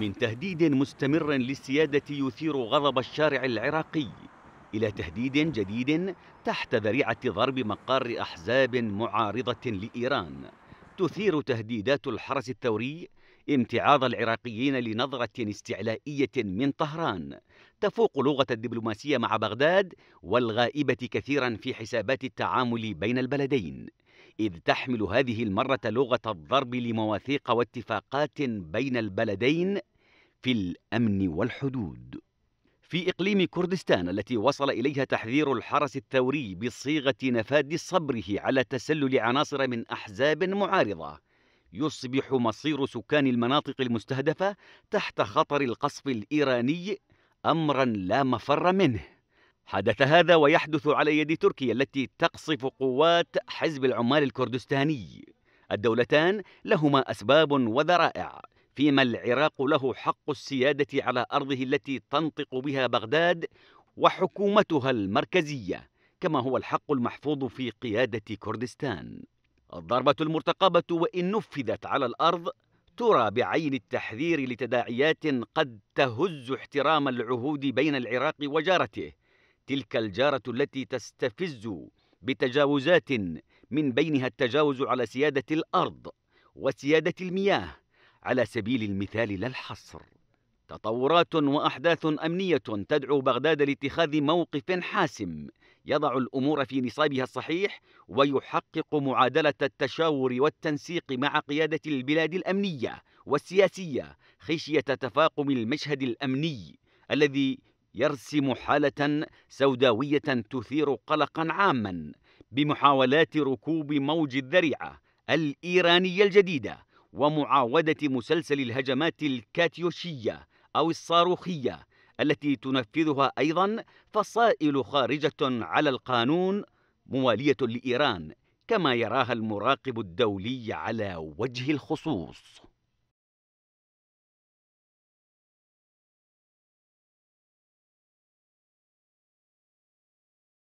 من تهديد مستمر للسيادة يثير غضب الشارع العراقي إلى تهديد جديد تحت ذريعة ضرب مقار أحزاب معارضة لإيران تثير تهديدات الحرس الثوري امتعاض العراقيين لنظرة استعلائية من طهران تفوق لغة الدبلوماسية مع بغداد والغائبة كثيرا في حسابات التعامل بين البلدين إذ تحمل هذه المرة لغة الضرب لمواثيق واتفاقات بين البلدين في الامن والحدود في اقليم كردستان التي وصل اليها تحذير الحرس الثوري بصيغه نفاد صبره على تسلل عناصر من احزاب معارضه يصبح مصير سكان المناطق المستهدفه تحت خطر القصف الايراني امرا لا مفر منه حدث هذا ويحدث على يد تركيا التي تقصف قوات حزب العمال الكردستاني الدولتان لهما اسباب وذرائع فيما العراق له حق السيادة على أرضه التي تنطق بها بغداد وحكومتها المركزية كما هو الحق المحفوظ في قيادة كردستان الضربة المرتقبة وإن نفذت على الأرض ترى بعين التحذير لتداعيات قد تهز احترام العهود بين العراق وجارته تلك الجارة التي تستفز بتجاوزات من بينها التجاوز على سيادة الأرض وسيادة المياه على سبيل المثال لا الحصر تطورات واحداث امنيه تدعو بغداد لاتخاذ موقف حاسم يضع الامور في نصابها الصحيح ويحقق معادله التشاور والتنسيق مع قياده البلاد الامنيه والسياسيه خشيه تفاقم المشهد الامني الذي يرسم حاله سوداويه تثير قلقا عاما بمحاولات ركوب موج الذريعه الايرانيه الجديده ومعاودة مسلسل الهجمات الكاتيوشية أو الصاروخية التي تنفذها أيضا فصائل خارجة على القانون موالية لإيران كما يراها المراقب الدولي على وجه الخصوص